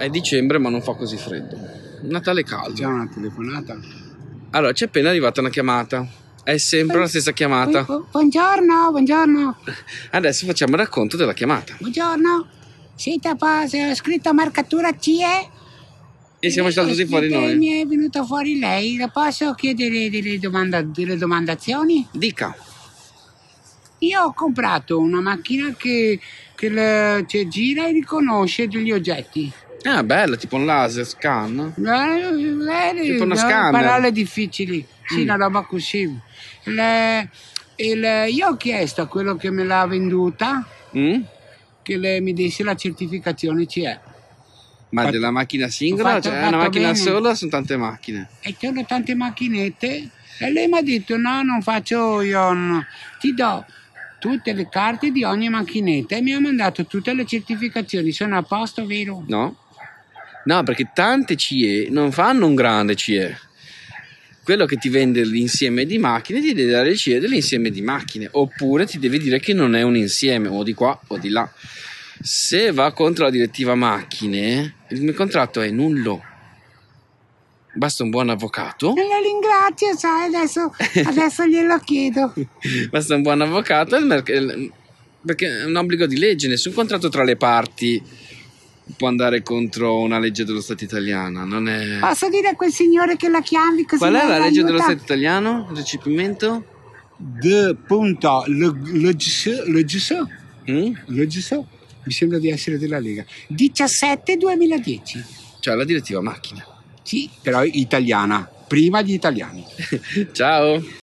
È dicembre ma non fa così freddo. Natale caldo. C'è una telefonata? Allora, c'è appena arrivata una chiamata. È sempre la stessa chiamata. buongiorno, buongiorno. Adesso facciamo il racconto della chiamata. Buongiorno. Siete ho scritto marcatura CE. E siamo saltati fuori noi. Mi è venuta fuori lei. la posso chiedere delle, domanda, delle domandazioni? Dica. Io ho comprato una macchina che, che le, cioè, gira e riconosce degli oggetti. Ah, bella, tipo un laser scan. Eh, tipo una no, Parole difficili. Sì, mm. una roba così. Le, il, io ho chiesto a quello che me l'ha venduta mm? che le, mi desse la certificazione CE. Ma fatto, della macchina singola? Fatto, cioè, fatto una macchina bene. sola sono tante macchine? E c'erano tante macchinette. E lei mi ha detto: No, non faccio io, no. ti do tutte le carte di ogni macchinetta e mi ha mandato tutte le certificazioni. Sono a posto, vero? No. No, perché tante CE non fanno un grande CE. Quello che ti vende l'insieme di macchine ti deve dare il CE dell'insieme di macchine, oppure ti deve dire che non è un insieme, o di qua o di là. Se va contro la direttiva macchine, il mio contratto è nullo basta un buon avvocato. E lo ringrazio, sai, adesso, adesso glielo chiedo. basta un buon avvocato merc- perché è un obbligo di legge, nessun contratto tra le parti può andare contro una legge dello Stato italiano. Non è... Posso dire a quel signore che la chiami così? Qual è la legge aiuta? dello Stato italiano? Il recepimento? De punto legge legge mm? legge mi sembra di essere della Lega 17 2010 cioè la direttiva macchina sì però italiana prima gli italiani ciao